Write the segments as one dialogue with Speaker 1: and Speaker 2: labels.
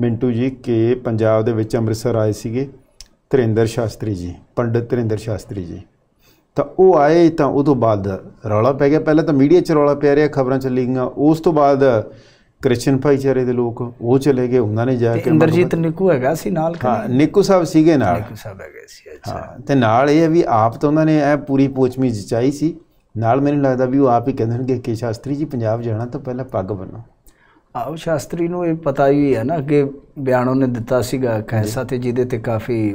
Speaker 1: ਮਿੰਟੂ ਜੀ ਕੇ ਪੰਜਾਬ ਦੇ ਵਿੱਚ ਅੰਮ੍ਰਿਤਸਰ ਆਏ ਸੀਗੇ ਤ੍ਰਿੰਦਰ ਸ਼ਾਸਤਰੀ ਜੀ ਪੰਡਿਤ ਤ੍ਰਿੰਦਰ ਸ਼ਾਸਤਰੀ ਜੀ ਤਾਂ ਉਹ ਆਏ ਤਾਂ ਉਹ ਤੋਂ ਬਾਅਦ ਰੌਲਾ ਪੈ ਗਿਆ ਪਹਿਲਾਂ ਤਾਂ ਮੀਡੀਆ 'ਚ ਰੌਲਾ ਪੈ ਰਿਹਾ ਖਬਰਾਂ ਚੱਲੀ ਗਈਆਂ ਉਸ ਤੋਂ ਬਾਅਦ ਭਾਈ ਭਾਈਚਾਰੇ ਦੇ ਲੋਕ ਉਹ ਚਲੇ ਗਏ ਉਹਨਾਂ ਨੇ ਜਾ ਕੇ ਇੰਦਰਜੀਤ
Speaker 2: ਨਿੱਕੂ ਹੈਗਾ ਸੀ ਨਾਲ ਹਾਂ ਨਿੱਕੂ ਸਾਹਿਬ ਸੀਗੇ ਨਾਲ ਨਿੱਕੂ ਸਾਹਿਬ ਹੈਗੇ ਸੀ ਅੱਛਾ
Speaker 1: ਤੇ ਨਾਲ ਇਹ ਵੀ ਆਪ ਤਾਂ ਉਹਨਾਂ ਨੇ ਇਹ ਪੂਰੀ ਪੋਚਮੀ ਜਚਾਈ ਸੀ ਨਾਲ ਮੈਨੂੰ ਲੱਗਦਾ ਵੀ ਉਹ ਆਪ ਹੀ ਕਹਿੰਦੇ ਨੇ ਕਿ ਸ਼ਾਸਤਰੀ ਜੀ ਪੰਜਾਬ ਜਾਣਾ ਤਾਂ ਪਹਿਲਾਂ ਪੱਗ ਬੰਨੋ
Speaker 2: ਆਉ ਸ਼ਾਸਤਰੀ ਨੂੰ ਇਹ ਪਤਾ ਹੀ ਹੈ ਨਾ ਕਿ ਬਿਆਨ ਉਹਨੇ ਦਿੱਤਾ ਸੀਗਾ ਕੈਸਾ ਤੇ ਜਿਹਦੇ ਤੇ ਕਾਫੀ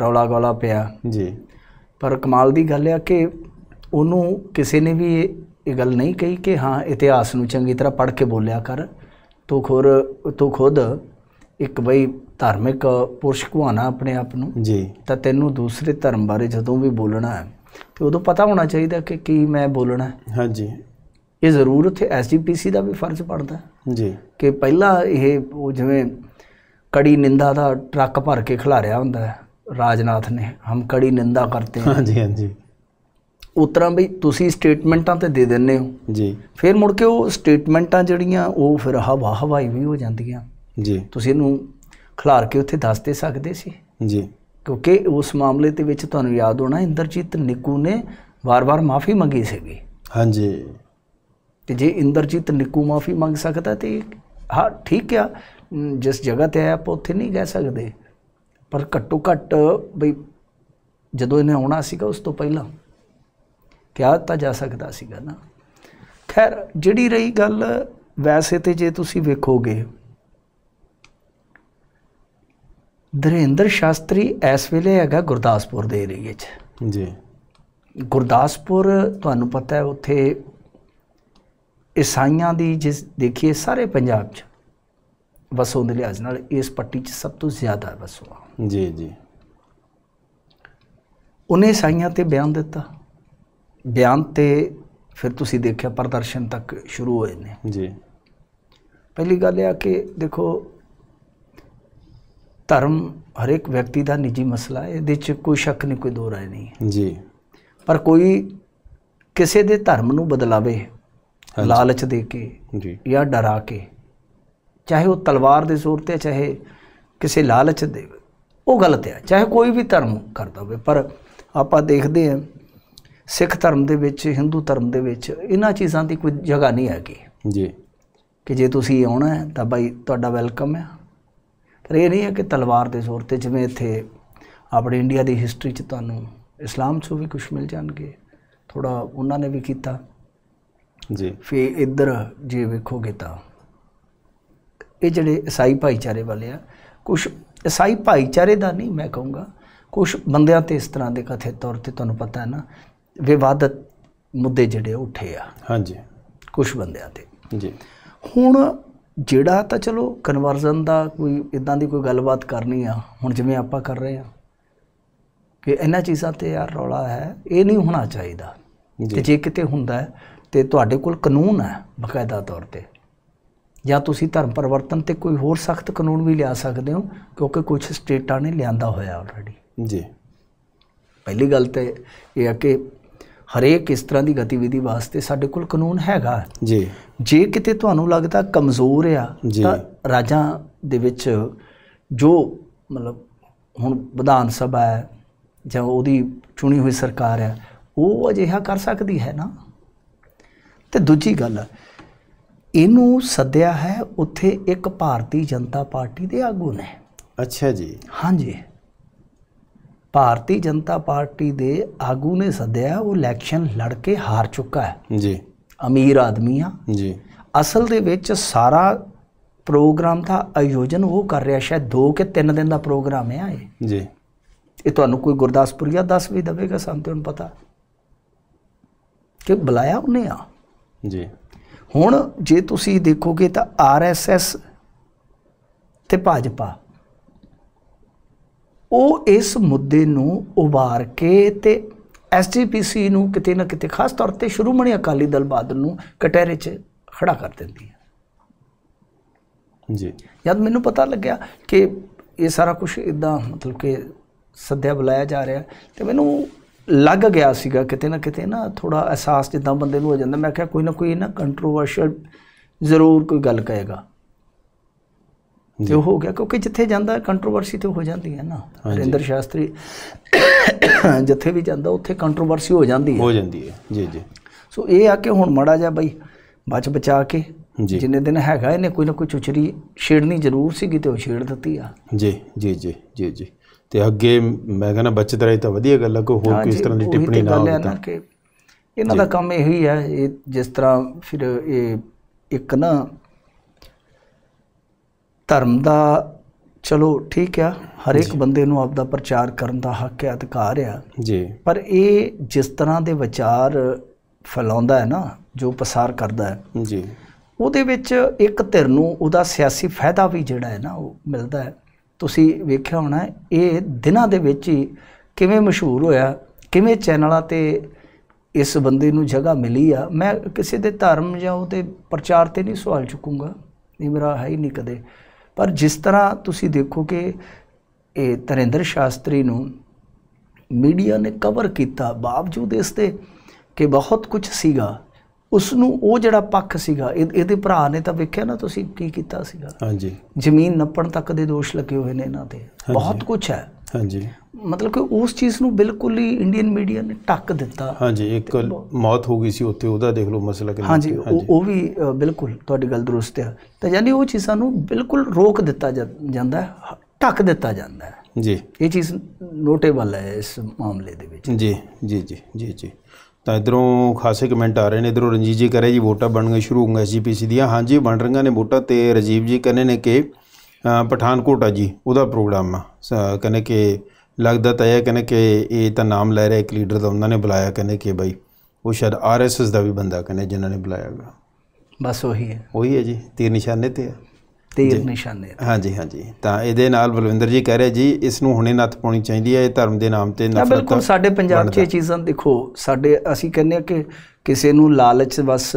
Speaker 2: ਰੌਲਾ ਗੋਲਾ ਪਿਆ ਜੀ ਪਰ ਕਮਾਲ ਦੀ ਗੱਲ ਹੈ ਕਿ ਉਹਨੂੰ ਕਿਸੇ ਨੇ ਵੀ ਇਹ ਗੱਲ ਨਹੀਂ ਕਹੀ ਕਿ ਹਾਂ ਇਤਿਹਾਸ ਨੂੰ ਚੰਗੀ ਤਰ੍ਹਾਂ ਪੜ੍ਹ ਕੇ ਬੋਲਿਆ ਕਰ ਤੂੰ ਖੁਰ ਤੂੰ ਖੁਦ ਇੱਕ ਬਈ ਧਾਰਮਿਕ ਪੁਰਸ਼ ਘਵਾਣਾ ਆਪਣੇ ਆਪ ਨੂੰ ਜੀ ਤਾਂ ਤੈਨੂੰ ਦੂਸਰੇ ਧਰਮ ਬਾਰੇ ਜਦੋਂ ਵੀ ਬੋਲਣਾ ਹੈ ਤੇ ਉਦੋਂ ਪਤਾ ਹੋਣਾ ਚਾਹੀਦਾ ਕਿ ਕੀ ਮੈਂ ਬੋਲਣਾ ਹੈ ਹਾਂਜੀ ਇਹ ਜ਼ਰੂਰ ਉੱਥੇ ਐਸਜੀਪੀਸੀ ਦਾ ਵੀ ਫਰਜ਼ ਪੜਦਾ ਜੀ ਕਿ ਪਹਿਲਾਂ ਇਹ ਉਹ ਜਿਵੇਂ ਕੜੀ ਨਿੰਦਾ ਦਾ ਟਰੱਕ ਭਰ ਕੇ ਖਿਲਾਰਿਆ ਹੁੰਦਾ ਹੈ ਰਾਜਨਾਥ ਨੇ ਹਮ ਕੜੀ ਨਿੰਦਾ ਕਰਤੇ ਹਾਂ ਜੀ ਹਾਂ ਜੀ ਉਤਰਾ ਵੀ ਤੁਸੀਂ ਸਟੇਟਮੈਂਟਾਂ ਤੇ ਦੇ ਦਿੰਨੇ ਹੋ ਜੀ ਫਿਰ ਮੁੜ ਕੇ ਉਹ ਸਟੇਟਮੈਂਟਾਂ ਜਿਹੜੀਆਂ ਉਹ ਫਿਰ ਹਵਾ ਹਵਾਈ ਵੀ ਹੋ ਜਾਂਦੀਆਂ ਜੀ ਤੁਸੀਂ ਇਹਨੂੰ ਖਿਲਾਰ ਕੇ ਉੱਥੇ ਦੱਸ ਦੇ ਸਕਦੇ ਸੀ ਜੀ ਕਿਉਂਕਿ ਉਸ ਮਾਮਲੇ ਦੇ ਵਿੱਚ ਤੁਹਾਨੂੰ ਯਾਦ ਹੋਣਾ ਇੰਦਰਜੀਤ ਨਿੱਕੂ ਨੇ ਵਾਰ-ਵਾਰ ਮਾਫੀ ਮੰਗੀ ਸੀਗੀ ਹਾਂਜੀ ਤੇ ਜੇ ਇੰਦਰਜੀਤ ਨਿੱਕੂ ਮਾਫੀ ਮੰਗ ਸਕਦਾ ਤੇ ਹਾਂ ਠੀਕ ਆ ਜਿਸ ਜਗ੍ਹਾ ਤੇ ਆਇਆ ਆਪਾਂ ਉੱਥੇ ਨਹੀਂ ਕਹਿ ਸਕਦੇ ਪਰ ਘੱਟੋ ਘੱਟ ਬਈ ਜਦੋਂ ਇਹਨੇ ਆਉਣਾ ਸੀਗਾ ਉਸ ਤੋਂ ਪਹਿਲਾਂ ਕਿਹਾ ਤਾਂ ਜਾ ਸਕਦਾ ਸੀਗਾ ਨਾ ਖੈਰ ਜਿਹੜੀ ਰਹੀ ਗੱਲ ਵੈਸੇ ਤੇ ਜੇ ਤੁਸੀਂ ਵੇਖੋਗੇ ਦਰੇਂਦਰ ਸ਼ਾਸਤਰੀ ਇਸ ਵੇਲੇ ਹੈਗਾ ਗੁਰਦਾਸਪੁਰ ਦੇ ਏਰੀਏ 'ਚ ਜੀ ਗੁਰਦਾਸਪੁਰ ਤੁਹਾਨੂੰ ਪਤਾ ਹੈ ਉੱਥੇ ਈਸਾਈਆਂ ਦੀ ਜਿਸ ਦੇਖੀਏ ਸਾਰੇ ਪੰਜਾਬ 'ਚ ਵਸੋਂ ਦੇ ਲਿਹਾਜ਼ ਨਾਲ ਇਸ ਪੱਟੀ 'ਚ ਸਭ ਤੋਂ ਜ਼ਿਆਦਾ ਵਸੋਂ ਆ ਜੀ ਜੀ ਉਹਨੇ ਈਸਾਈਆਂ ਤੇ ਬਿਆਨ ਦਿੱਤਾ ਬਿਆਨ ਤੇ ਫਿਰ ਤੁਸੀਂ ਦੇਖਿਆ ਪ੍ਰਦਰਸ਼ਨ ਤੱਕ ਸ਼ੁਰੂ ਹੋਏ ਨੇ ਜੀ ਪਹਿਲੀ ਗੱਲ ਇਹ ਆ ਕਿ ਦੇਖੋ ਧਰਮ ਹਰ ਇੱਕ ਵਿਅਕਤੀ ਦਾ ਨਿੱਜੀ ਮਸਲਾ ਹੈ ਇਹਦੇ 'ਚ ਕੋਈ ਸ਼ੱਕ ਨਹੀਂ ਕੋਈ ਦੋਰਾ ਨਹੀਂ ਜੀ ਪਰ ਕੋਈ ਕਿਸੇ ਦੇ ਧਰਮ ਨੂੰ ਬਦਲਾਵੇ ਲਾਲਚ ਦੇ ਕੇ ਜੀ ਜਾਂ ਡਰਾ ਕੇ ਚਾਹੇ ਉਹ ਤਲਵਾਰ ਦੇ ਜ਼ੋਰ ਤੇ ਚਾਹੇ ਕਿਸੇ ਲਾਲਚ ਦੇ ਉਹ ਗਲਤ ਹੈ ਚਾਹੇ ਕੋਈ ਵੀ ਧਰਮ ਕਰਦਾ ਹੋਵੇ ਪਰ ਆਪਾਂ ਦੇਖਦੇ ਹਾਂ ਸਿੱਖ ਧਰਮ ਦੇ ਵਿੱਚ ਹਿੰਦੂ ਧਰਮ ਦੇ ਵਿੱਚ ਇਹਨਾਂ ਚੀਜ਼ਾਂ ਦੀ ਕੋਈ ਜਗ੍ਹਾ ਨਹੀਂ ਹੈਗੀ ਜੀ ਕਿ ਜੇ ਤੁਸੀਂ ਆਉਣਾ ਹੈ ਤਾਂ ਭਾਈ ਤੁਹਾਡਾ ਵੈਲਕਮ ਹੈ ਪਰ ਇਹ ਨਹੀਂ ਹੈ ਕਿ ਤਲਵਾਰ ਦੇ ਜ਼ੋਰ ਤੇ ਜਿਵੇਂ ਇੱਥੇ ਆਪਣੇ ਇੰਡੀਆ ਦੀ ਹਿਸਟਰੀ 'ਚ ਤੁਹਾਨੂੰ ਇਸਲਾਮ 'ਚੋਂ ਵੀ ਕੁਝ ਮਿਲ ਜਾਣਗੇ ਥੋੜਾ ਉਹਨਾਂ ਨੇ ਵੀ ਕੀਤਾ ਜੀ ਫੇ ਇੱਧਰ ਜੇ ਵੇਖੋਗੇ ਤਾਂ ਇਹ ਜਿਹੜੇ ਈਸਾਈ ਭਾਈਚਾਰੇ ਵਾਲੇ ਆ ਕੁਝ ਈਸਾਈ ਭਾਈਚਾਰੇ ਦਾ ਨਹੀਂ ਮੈਂ ਕਹੂੰਗਾ ਕੁਝ ਬੰਦਿਆਂ ਤੇ ਇਸ ਤਰ੍ਹਾਂ ਦੇ ਕਥਿਤ ਤੌਰ ਤੇ ਤੁਹਾਨੂੰ ਪਤਾ ਹੈ ਨਾ ਵਿਵਾਦਤ ਮੁੱਦੇ ਜਿਹੜੇ ਉੱਠੇ ਆ ਹਾਂਜੀ ਕੁਝ ਬੰਦਿਆਂ ਤੇ ਜੀ ਹੁਣ ਜਿਹੜਾ ਤਾਂ ਚਲੋ ਕਨਵਰਜ਼ਨ ਦਾ ਕੋਈ ਇਦਾਂ ਦੀ ਕੋਈ ਗੱਲਬਾਤ ਕਰਨੀ ਆ ਹੁਣ ਜਿਵੇਂ ਆਪਾਂ ਕਰ ਰਹੇ ਆ ਕਿ ਇਹਨਾਂ ਚੀਜ਼ਾਂ ਤੇ ਯਾਰ ਰੌਲਾ ਹੈ ਇਹ ਨਹੀਂ ਹੋਣਾ ਚਾਹੀਦਾ ਤੇ ਜੇ ਕਿਤੇ ਹੁੰਦਾ ਹੈ ਤੇ ਤੁਹਾਡੇ ਕੋਲ ਕਾਨੂੰਨ ਹੈ ਬਕਾਇਦਾ ਤੌਰ ਤੇ ਜਾਂ ਤੁਸੀਂ ਧਰਮ ਪਰਵਰਤਨ ਤੇ ਕੋਈ ਹੋਰ ਸਖਤ ਕਾਨੂੰਨ ਵੀ ਲਿਆ ਸਕਦੇ ਹੋ ਕਿਉਂਕਿ ਕੁਝ ਸਟੇਟਾਂ ਨੇ ਲਿਆਂਦਾ ਹੋਇਆ ਆਲਰੇਡੀ ਜੀ ਪਹਿਲੀ ਗੱਲ ਤੇ ਇਹ ਹੈ ਕਿ ਹਰੇਕ ਇਸ ਤਰ੍ਹਾਂ ਦੀ ਗਤੀਵਿਧੀ ਵਾਸਤੇ ਸਾਡੇ ਕੋਲ ਕਾਨੂੰਨ ਹੈਗਾ ਜੀ ਜੇ ਕਿਤੇ ਤੁਹਾਨੂੰ ਲੱਗਦਾ ਕਮਜ਼ੋਰ ਆ ਤਾਂ ਰਾਜਾਂ ਦੇ ਵਿੱਚ ਜੋ ਮਤਲਬ ਹੁਣ ਵਿਧਾਨ ਸਭਾ ਹੈ ਜਾਂ ਉਹਦੀ ਚੁਣੀ ਹੋਈ ਸਰਕਾਰ ਹੈ ਉਹ ਅਜਿਹਾ ਕਰ ਸਕਦੀ ਹੈ ਨਾ ਤੇ ਦੂਜੀ ਗੱਲ ਇਹਨੂੰ ਸੱਦਿਆ ਹੈ ਉੱਥੇ ਇੱਕ ਭਾਰਤੀ ਜਨਤਾ ਪਾਰਟੀ ਦੇ ਆਗੂ ਨੇ ਅੱਛਾ ਜੀ ਹਾਂਜੀ ਭਾਰਤੀ ਜਨਤਾ ਪਾਰਟੀ ਦੇ ਆਗੂ ਨੇ ਸੱਦਿਆ ਉਹ ਇਲੈਕਸ਼ਨ ਲੜ ਕੇ ਹਾਰ ਚੁੱਕਾ ਹੈ ਜੀ ਅਮੀਰ ਆਦਮੀ ਆ ਜੀ ਅਸਲ ਦੇ ਵਿੱਚ ਸਾਰਾ ਪ੍ਰੋਗਰਾਮ ਦਾ ਆਯੋਜਨ ਉਹ ਕਰ ਰਿਹਾ ਸ਼ਾਇਦ 2 ਕਿ 3 ਦਿਨ ਦਾ ਪ੍ਰੋਗਰਾਮ ਹੈ ਇਹ ਜੀ ਇਹ ਤੁਹਾਨੂੰ ਕੋਈ ਗੁਰਦਾਸਪੁਰੀਆ ਦੱਸ ਵੀ ਦਵੇਗਾ ਸਾਨੂੰ ਤੇ ਹੁਣ ਪਤਾ ਕਿ ਬੁਲਾਇਆ ਉਹਨੇ ਆ ਜੀ ਹੁਣ ਜੇ ਤੁਸੀਂ ਦੇਖੋਗੇ ਤਾਂ ਆਰਐਸਐਸ ਤੇ ਭਾਜਪਾ ਉਹ ਇਸ ਮੁੱਦੇ ਨੂੰ ਉਭਾਰ ਕੇ ਤੇ ਐਸਜੀਪੀਸੀ ਨੂੰ ਕਿਤੇ ਨਾ ਕਿਤੇ ਖਾਸ ਤੌਰ ਤੇ ਸ਼੍ਰੋਮਣੀ ਅਕਾਲੀ ਦਲ ਬਾਦਲ ਨੂੰ ਕਟਹਿਰੇ 'ਚ ਖੜਾ ਕਰ ਦਿੰਦੀ ਹੈ ਜੀ ਯਾਦ ਮੈਨੂੰ ਪਤਾ ਲੱਗਿਆ ਕਿ ਇਹ ਸਾਰਾ ਕੁਝ ਇਦਾਂ ਮਤਲਬ ਕਿ ਸੱਦਿਆ ਬੁਲਾਇਆ ਜਾ ਰਿਹਾ ਤੇ ਮੈਨੂੰ ਲੱਗ ਗਿਆ ਸੀਗਾ ਕਿਤੇ ਨਾ ਕਿਤੇ ਨਾ ਥੋੜਾ ਅਹਿਸਾਸ ਜਿੱਦਾਂ ਬੰਦੇ ਨੂੰ ਹੋ ਜਾਂਦਾ ਮੈਂ ਕਿਹਾ ਕੋਈ ਨਾ ਕੋਈ ਨਾ ਕੰਟਰੋਵਰਸ਼ਲ ਜ਼ਰੂਰ ਕੋਈ ਗੱਲ ਕਹੇਗਾ ਤੇ ਉਹ ਹੋ ਗਿਆ ਕਿਉਂਕਿ ਜਿੱਥੇ ਜਾਂਦਾ ਕੰਟਰੋਵਰਸੀ ਤੇ ਹੋ ਜਾਂਦੀ ਹੈ ਨਾ ਰਿੰਦਰ ਸ਼ਾਸਤਰੀ ਜਿੱਥੇ ਵੀ ਜਾਂਦਾ ਉੱਥੇ ਕੰਟਰੋਵਰਸੀ ਹੋ ਜਾਂਦੀ ਹੈ ਹੋ ਜਾਂਦੀ ਹੈ ਜੀ ਜੀ ਸੋ ਇਹ ਆ ਕਿ ਹੁਣ ਮੜਾ ਜਾ ਬਈ ਬਚ ਬਚਾ ਕੇ ਜਿੰਨੇ ਦਿਨ ਹੈਗਾ ਇਹਨੇ ਕੋਈ ਨਾ ਕੋਈ ਚੁਚਰੀ ਛੇੜਨੀ ਜ਼ਰੂਰ ਸੀਗੀ ਤੇ ਉਹ ਛੇੜ ਦਿੱਤੀ ਆ
Speaker 1: ਜੀ ਜੀ ਜੀ ਜੀ ਜੀ ਤੇ ਅੱਗੇ ਮੈਂ ਕਹਿੰਦਾ ਬਚਤ ਰਹੀ ਤਾਂ ਵਧੀਆ ਗੱਲ ਆ ਕੋਈ ਹੋਰ ਕਿਸ ਤਰ੍ਹਾਂ ਦੀ ਟਿੱਪਣੀ ਨਾ ਹੋਵੇ ਤਾਂ
Speaker 2: ਇਹਨਾਂ ਦਾ ਕੰਮ ਇਹ ਹੀ ਹੈ ਇਹ ਜਿਸ ਤਰ੍ਹਾਂ ਫਿਰ ਇਹ ਇੱਕ ਨਾ ਧਰਮ ਦਾ ਚਲੋ ਠੀਕ ਆ ਹਰ ਇੱਕ ਬੰਦੇ ਨੂੰ ਆਪਦਾ ਪ੍ਰਚਾਰ ਕਰਨ ਦਾ ਹੱਕ ਹੈ ਅਧਿਕਾਰ ਆ ਜੀ ਪਰ ਇਹ ਜਿਸ ਤਰ੍ਹਾਂ ਦੇ ਵਿਚਾਰ ਫੈਲਾਉਂਦਾ ਹੈ ਨਾ ਜੋ ਪਸਾਰ ਕਰਦਾ ਹੈ ਜੀ ਉਹਦੇ ਵਿੱਚ ਇੱਕ ਧਿਰ ਨੂੰ ਉਹਦਾ ਸਿਆਸੀ ਫਾਇਦਾ ਵੀ ਜਿਹੜਾ ਹੈ ਨਾ ਉਹ ਮਿਲਦਾ ਹੈ ਤੁਸੀਂ ਵੇਖਿਆ ਹੋਣਾ ਇਹ ਦਿਨਾਂ ਦੇ ਵਿੱਚ ਹੀ ਕਿਵੇਂ ਮਸ਼ਹੂਰ ਹੋਇਆ ਕਿਵੇਂ ਚੈਨਲਾਂ ਤੇ ਇਸ ਬੰਦੇ ਨੂੰ ਜਗ੍ਹਾ ਮਿਲੀ ਆ ਮੈਂ ਕਿਸੇ ਦੇ ਧਰਮ ਜਾਂ ਉਹਦੇ ਪ੍ਰਚਾਰ ਤੇ ਨਹੀਂ ਸਵਾਲ ਚੁੱਕੂਗਾ ਇਹ ਮੇਰਾ ਹੈ ਹੀ ਨਹੀਂ ਕਦੇ ਪਰ ਜਿਸ ਤਰ੍ਹਾਂ ਤੁਸੀਂ ਦੇਖੋ ਕਿ ਇਹ ਤਰਿੰਦਰ ਸ਼ਾਸਤਰੀ ਨੂੰ ਮੀਡੀਆ ਨੇ ਕਵਰ ਕੀਤਾ باوجود ਇਸ ਤੇ ਕਿ ਬਹੁਤ ਕੁਝ ਸੀਗਾ ਉਸ ਨੂੰ ਉਹ ਜਿਹੜਾ ਪੱਖ ਸੀਗਾ ਇਹਦੇ ਭਰਾ ਨੇ ਤਾਂ ਵੇਖਿਆ ਨਾ ਤੁਸੀਂ ਕੀ ਕੀਤਾ ਸੀਗਾ ਹਾਂਜੀ ਜ਼ਮੀਨ ਨੱਪਣ ਤੱਕ ਦੇ ਦੋਸ਼ ਲੱਗੇ ਹੋਏ ਨੇ ਇਹਨਾਂ ਤੇ ਬਹੁਤ ਕੁਝ ਹੈ ਹਾਂਜੀ ਮਤਲਬ ਕਿ ਉਸ ਚੀਜ਼ ਨੂੰ ਬਿਲਕੁਲ ਹੀ ਇੰਡੀਅਨ ਮੀਡੀਆ ਨੇ ਟੱਕ ਦਿੱਤਾ
Speaker 1: ਹਾਂਜੀ ਇੱਕ ਮੌਤ ਹੋ ਗਈ ਸੀ ਉੱਥੇ ਉਹਦਾ ਦੇਖ ਲਓ ਮਸਲਾ ਕਿ ਹਾਂਜੀ ਉਹ
Speaker 2: ਵੀ ਬਿਲਕੁਲ ਤੁਹਾਡੀ ਗੱਲ ਦਰੁਸਤ ਹੈ ਤਾਂ ਯਾਨੀ ਉਹ ਚੀਜ਼ਾਂ ਨੂੰ ਬਿਲਕੁਲ ਰੋਕ ਦਿੱਤਾ ਜਾਂਦਾ ਹੈ ਟੱਕ ਦਿੱਤਾ ਜਾਂਦਾ ਹੈ ਜੀ ਇਹ ਚੀਜ਼ ਨੋਟੇਬਲ ਹੈ ਇਸ ਮਾਮਲੇ ਦੇ
Speaker 1: ਵਿੱਚ ਜੀ ਜੀ ਜੀ ਜੀ ਜੀ ਤਾਂ ਇਧਰੋਂ ਖਾਸੇ ਕਮੈਂਟ ਆ ਰਹੇ ਨੇ ਇਧਰੋਂ ਰਣਜੀਤ ਜੀ ਕਰੇ ਜੀ ਵੋਟਾਂ ਬਣਨੀਆਂ ਸ਼ੁਰੂ ਹੋਣਗੀਆਂ ਐਸਜੀਪੀਸੀ ਦੀਆਂ ਹਾਂਜੀ ਬਣ ਰਹੀਆਂ ਨੇ ਵੋਟਾਂ ਤੇ ਰਜੀਵ ਜੀ ਕਹਿੰਦੇ ਨੇ ਕਿ ਪਠਾਨਕੋਟ ਆ ਜੀ ਉਹਦਾ ਪ੍ਰੋਗਰਾਮ ਆ ਕਹਿੰਦੇ ਕਿ ਲੱਗਦਾ ਤਾਂ ਇਹ ਕਹਿੰਦੇ ਕਿ ਇਹ ਤਾਂ ਨਾਮ ਲੈ ਰਿਹਾ ਇੱਕ ਲੀਡਰ ਦਾ ਉਹਨਾਂ ਨੇ ਬੁਲਾਇਆ ਕਹਿੰਦੇ ਕਿ ਬਾਈ ਉਹ ਸ਼ਾਇਦ ਆਰਐਸਐਸ ਦਾ ਵੀ ਬੰਦਾ ਕਹਿੰਦੇ ਜਿਨ੍ਹਾਂ ਨੇ ਬੁਲਾਇਆਗਾ
Speaker 2: ਬਸ ਉਹੀ ਹੈ
Speaker 1: ਉਹੀ ਹੈ ਜੀ ਤੀਰ ਨਿਸ਼ਾਨੇ ਤੇ ਹੈ
Speaker 2: ਤੀਰ ਨਿਸ਼ਾਨੇ
Speaker 1: ਹਾਂਜੀ ਹਾਂਜੀ ਤਾਂ ਇਹਦੇ ਨਾਲ ਬਲਵਿੰਦਰ ਜੀ ਕਹਿ ਰਹੇ ਜੀ ਇਸ ਨੂੰ ਹੁਣੇ ਨੱਥ ਪਾਉਣੀ ਚਾਹੀਦੀ ਹੈ ਇਹ ਧਰਮ ਦੇ ਨਾਮ ਤੇ ਨਫ਼ਰਤ ਬਿਲਕੁਲ ਸਾਡੇ ਪੰਜਾਬ 'ਚ ਇਹ
Speaker 2: ਚੀਜ਼ਾਂ ਦੇਖੋ ਸਾਡੇ ਅਸੀਂ ਕਹਿੰਦੇ ਆ ਕਿ ਕਿਸੇ ਨੂੰ ਲਾਲਚ ਵਸ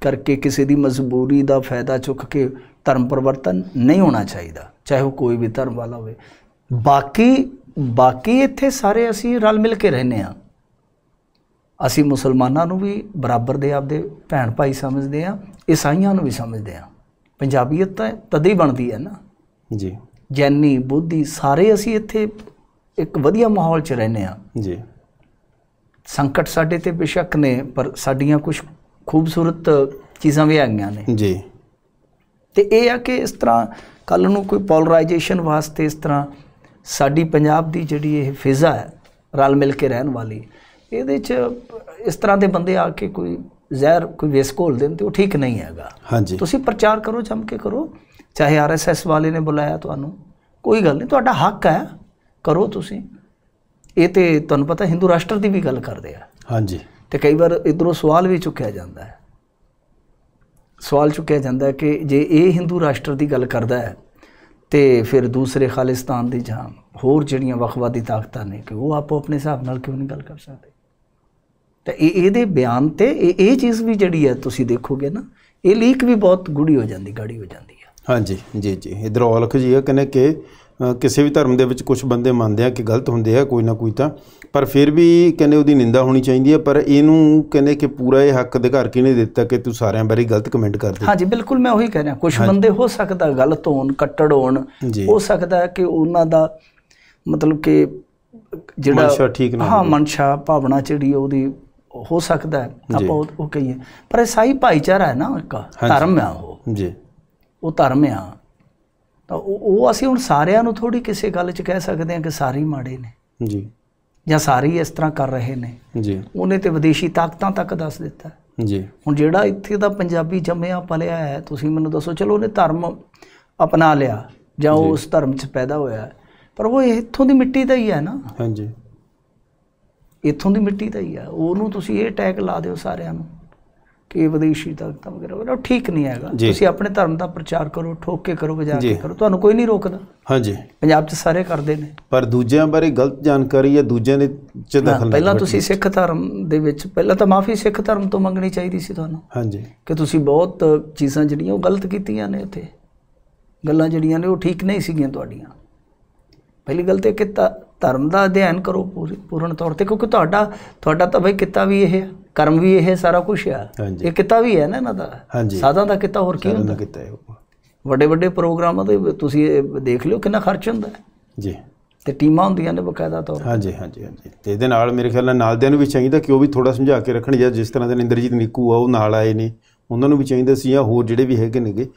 Speaker 2: ਕਰਕੇ ਕਿਸੇ ਦੀ ਮਜਬੂਰੀ ਦਾ ਫਾਇਦਾ ਚੁੱਕ ਕੇ ਧਰਮ ਪਰਿਵਰਤਨ ਨਹੀਂ ਹੋਣਾ ਚਾਹੀਦਾ ਚਾਹੇ ਉਹ ਕੋਈ ਵੀ ਧਰਮ ਵਾਲਾ ਹੋਵੇ ਬਾਕੀ ਬਾਕੀ ਇੱਥੇ ਸਾਰੇ ਅਸੀਂ ਰਲ ਮਿਲ ਕੇ ਰਹਿੰਦੇ ਆ ਅਸੀਂ ਮੁਸਲਮਾਨਾਂ ਨੂੰ ਵੀ ਬਰਾਬਰ ਦੇ ਆਪਦੇ ਭੈਣ ਭਾਈ ਸਮਝਦੇ ਆ ਈਸਾਈਆਂ ਨੂੰ ਵੀ ਸਮਝਦੇ ਆ ਪੰਜਾਬੀਅਤ ਤਾਂ ਤਦ ਹੀ ਬਣਦੀ ਹੈ ਨਾ ਜੀ ਜੈਨੀ ਬੁੱਧੀ ਸਾਰੇ ਅਸੀਂ ਇੱਥੇ ਇੱਕ ਵਧੀਆ ਮਾਹੌਲ 'ਚ ਰਹਿੰਦੇ ਆ ਜੀ ਸੰਕਟ ਸਾਡੇ ਤੇ ਬਿਸ਼ੱਕ ਨੇ ਪਰ ਸਾਡੀਆਂ ਕੁਝ ਖੂਬਸੂਰਤ ਚੀਜ਼ਾਂ ਵੀ ਆਈਆਂ ਨੇ ਜੀ ਤੇ ਇਹ ਆ ਕਿ ਇਸ ਤਰ੍ਹਾਂ ਕੱਲ ਨੂੰ ਕੋਈ ਪੋਲਰਾਈਜੇਸ਼ਨ ਵਾਸਤੇ ਇਸ ਤਰ੍ਹਾਂ ਸਾਡੀ ਪੰਜਾਬ ਦੀ ਜਿਹੜੀ ਇਹ ਫਿਜ਼ਾ ਹੈ ਰਲ ਮਿਲ ਕੇ ਰਹਿਣ ਵਾਲੀ ਇਹਦੇ 'ਚ ਇਸ ਤਰ੍ਹਾਂ ਦੇ ਬੰਦੇ ਆ ਕੇ ਕੋਈ ਜ਼ਹਿਰ ਕੋਈ ਵੇਸ ਕੋਲ ਦੇਣ ਤੇ ਉਹ ਠੀਕ ਨਹੀਂ ਹੈਗਾ ਹਾਂਜੀ ਤੁਸੀਂ ਪ੍ਰਚਾਰ ਕਰੋ ਜੰਮ ਕੇ ਕਰੋ ਚਾਹੇ ਆਰਐਸਐਸ ਵਾਲੇ ਨੇ ਬੁਲਾਇਆ ਤੁਹਾਨੂੰ ਕੋਈ ਗੱਲ ਨਹੀਂ ਤੁਹਾਡਾ ਹੱਕ ਹੈ ਕਰੋ ਤੁਸੀਂ ਇਹ ਤੇ ਤੁਹਾਨੂੰ ਪਤਾ ਹਿੰਦੂ ਰਾਸ਼ਟਰ ਦੀ ਵੀ ਗੱਲ ਕਰਦੇ ਆ ਹਾਂਜੀ ਤੇ ਕਈ ਵਾਰ ਇਧਰੋਂ ਸਵਾਲ ਵੀ ਚੁੱਕਿਆ ਜਾਂਦਾ ਹੈ ਸਵਾਲ ਚੁੱਕਿਆ ਜਾਂਦਾ ਕਿ ਜੇ ਇਹ ਹਿੰਦੂ ਰਾਸ਼ਟਰ ਦੀ ਗੱਲ ਕਰਦਾ ਹੈ ਤੇ ਫਿਰ ਦੂਸਰੇ ਖਾਲਿਸਤਾਨ ਦੀ ਜਾਂ ਹੋਰ ਜਿਹੜੀਆਂ ਵਖਵਾਦੀ ਤਾਕਤਾਂ ਨੇ ਕਿ ਉਹ ਆਪੋ ਆਪਣੇ ਹਿਸਾਬ ਨਾਲ ਕਿਉਂ ਨਹੀਂ ਗੱਲ ਕਰ ਸਕਦੇ ਤਾਂ ਇਹ ਇਹਦੇ ਬਿਆਨ ਤੇ ਇਹ ਇਹ ਚੀਜ਼ ਵੀ ਜਿਹੜੀ ਹੈ ਤੁਸੀਂ ਦੇਖੋਗੇ ਨਾ ਇਹ ਲੀਕ ਵੀ ਬਹੁਤ ਗੁੜੀ ਹੋ ਜਾਂਦੀ ਗਾੜੀ ਹੋ ਜਾਂਦੀ
Speaker 1: ਹੈ ਹਾਂਜੀ ਜੀ ਜੀ ਇਧਰ ਔਲਖ ਜੀ ਇਹ ਕਹਿੰਦੇ ਕਿ ਕਿਸੇ ਵੀ ਧਰਮ ਦੇ ਵਿੱਚ ਕੁਝ ਬੰਦੇ ਮੰਨਦੇ ਆ ਕਿ ਗਲਤ ਹੁੰਦੇ ਆ ਕੋਈ ਨਾ ਕੋਈ ਤਾਂ ਪਰ ਫਿਰ ਵੀ ਕਹਿੰਦੇ ਉਹਦੀ ਨਿੰਦਾ ਹੋਣੀ ਚਾਹੀਦੀ ਹੈ ਪਰ ਇਹਨੂੰ ਕਹਿੰਦੇ ਕਿ ਪੂਰਾ ਇਹ ਹੱਕ ਅਧਿਕਾਰ ਕਿਹਨੇ ਦਿੱਤਾ ਕਿ ਤੂੰ ਸਾਰਿਆਂ ਬਾਰੇ ਗਲਤ ਕਮੈਂਟ ਕਰਦੇ ਹਾਂਜੀ
Speaker 2: ਬਿਲਕੁਲ ਮੈਂ ਉਹੀ ਕਹਿ ਰਿਹਾ ਕੁਝ ਬੰਦੇ ਹੋ ਸਕਦਾ ਗਲਤ ਹੋਣ ਕੱਟੜ ਹੋਣ ਹੋ ਸਕਦਾ ਕਿ ਉਹਨਾਂ ਦਾ ਮਤਲਬ ਕਿ
Speaker 1: ਜਿਹੜਾ ਮਨਸ਼ਾ ਠੀਕ ਨਾ ਹਾਂ
Speaker 2: ਮਨਸ਼ਾ ਭਾਵਨਾ ਜਿਹੜੀ ਉਹਦੀ ਹੋ ਸਕਦਾ ਹੈ ਆਪਾਂ ਉਹ ਕਹੀਏ ਪਰ ਇਸਾਈ ਭਾਈਚਾਰਾ ਹੈ ਨਾ ਇੱਕ ਧਰਮ ਆ
Speaker 1: ਉਹ ਜੀ
Speaker 2: ਉਹ ਧਰਮ ਆ ਤਾਂ ਉਹ ਅਸੀਂ ਹੁਣ ਸਾਰਿਆਂ ਨੂੰ ਥੋੜੀ ਕਿਸੇ ਗੱਲ 'ਚ ਕਹਿ ਸਕਦੇ ਹਾਂ ਕਿ ਸਾਰੇ ਮਾੜੇ
Speaker 1: ਨੇ ਜੀ
Speaker 2: ਜਾਂ ਸਾਰੇ ਇਸ ਤਰ੍ਹਾਂ ਕਰ ਰਹੇ ਨੇ ਜੀ ਉਹਨੇ ਤੇ ਵਿਦੇਸ਼ੀ ਤਾਕਤਾਂ ਤੱਕ ਦੱਸ ਦਿੱਤਾ ਜੀ ਹੁਣ ਜਿਹੜਾ ਇੱਥੇ ਦਾ ਪੰਜਾਬੀ ਜੰਮਿਆ ਪਲਿਆ ਹੈ ਤੁਸੀਂ ਮੈਨੂੰ ਦੱਸੋ ਚਲੋ ਉਹਨੇ ਧਰਮ ਅਪਣਾ ਲਿਆ ਜਾਂ ਉਸ ਧਰਮ 'ਚ ਪੈਦਾ ਹੋਇਆ ਪਰ ਉਹ ਇੱਥੋਂ ਦੀ ਮਿੱਟੀ ਦਾ ਹੀ ਹੈ ਨਾ ਹਾਂਜੀ ਇੱਥੋਂ ਦੀ ਮਿੱਟੀ ਦਾ ਹੀ ਆ ਉਹਨੂੰ ਤੁਸੀਂ ਇਹ ਟੈਗ ਲਾ ਦਿਓ ਸਾਰਿਆਂ ਨੂੰ ਕਿ ਵਿਦੇਸ਼ੀ ਤਾਕਤਾਂ ਵਗੈਰਾ ਉਹ ਠੀਕ ਨਹੀਂ ਹੈਗਾ ਤੁਸੀਂ ਆਪਣੇ ਧਰਮ ਦਾ ਪ੍ਰਚਾਰ ਕਰੋ ਠੋਕ ਕੇ ਕਰੋ ਵਜਾ ਕੇ ਕਰੋ ਤੁਹਾਨੂੰ ਕੋਈ ਨਹੀਂ ਰੋਕਦਾ ਹਾਂਜੀ ਪੰਜਾਬ 'ਚ ਸਾਰੇ ਕਰਦੇ ਨੇ
Speaker 1: ਪਰ ਦੂਜਿਆਂ ਬਾਰੇ ਗਲਤ ਜਾਣਕਾਰੀ ਹੈ ਦੂਜਿਆਂ ਦੇ 'ਚ ਦਖਲ ਪਹਿਲਾਂ ਤੁਸੀਂ ਸਿੱਖ
Speaker 2: ਧਰਮ ਦੇ ਵਿੱਚ ਪਹਿਲਾਂ ਤਾਂ ਮਾਫੀ ਸਿੱਖ ਧਰਮ ਤੋਂ ਮੰਗਣੀ ਚਾਹੀਦੀ ਸੀ ਤੁਹਾਨੂੰ ਹਾਂਜੀ ਕਿ ਤੁਸੀਂ ਬਹੁਤ ਚੀਜ਼ਾਂ ਜਿਹੜੀਆਂ ਉਹ ਗਲਤ ਕੀਤੀਆਂ ਨੇ ਉੱਥੇ ਗੱਲਾਂ ਜਿਹੜੀਆਂ ਨੇ ਉਹ ਠੀਕ ਨਹੀਂ ਸੀਗੀਆਂ ਤੁਹਾਡੀਆਂ ਪਹਿਲੀ ਗੱਲ ਤੇ ਕਿਤਾ ਧਰਮ ਦਾ ਅਧਿਐਨ ਕਰੋ ਪੂਰੀ ਪੂਰਨ ਤੌਰ ਤੇ ਕਿਉਂਕਿ ਤੁਹਾਡਾ ਤੁਹਾਡਾ ਤਾਂ ਬਈ ਕਿਤਾ ਵੀ ਇਹ ਹੈ ਕਰਮ ਵੀ ਇਹ ਸਾਰਾ ਕੁਝ ਆ ਇਹ ਕਿਤਾ ਵੀ ਹੈ ਨਾ ਇਹਨਾਂ ਦਾ ਸਾਧਾਂ ਦਾ ਕਿਤਾ ਹੋਰ ਕੀ ਹੁੰਦਾ ਕਿਤਾ ਵੱਡੇ ਵੱਡੇ ਪ੍ਰੋਗਰਾਮਾਂ ਤੇ ਤੁਸੀਂ ਦੇਖ ਲਿਓ ਕਿੰਨਾ ਖਰਚ ਹੁੰਦਾ ਜੀ ਤੇ ਟੀਮਾਂ ਹੁੰਦੀਆਂ ਨੇ ਬਕਾਇਦਾ ਤੌਰ ਹਾਂਜੀ ਹਾਂਜੀ ਹਾਂਜੀ
Speaker 1: ਤੇ ਇਹਦੇ ਨਾਲ ਮੇਰੇ ਖਿਆਲ ਨਾਲ ਨਾਲ ਦੇ ਨੂੰ ਵੀ ਚਾਹੀਦਾ ਕਿ ਉਹ ਵੀ ਥੋੜਾ ਸਮਝਾ ਕੇ ਰੱਖਣ ਜਾਂ ਜਿਸ ਤਰ੍ਹਾਂ ਦੇ ਨਿੰਦਰਜੀਤ ਨਿੱਕੂ ਆ ਉਹ ਨਾਲ ਆਏ ਨੇ ਉਹਨਾਂ ਨੂੰ ਵੀ ਚਾਹੀਦਾ ਸੀ ਜਾਂ ਹੋਰ ਜਿਹੜੇ ਵੀ ਹੈਗੇ ਨੇਗੇ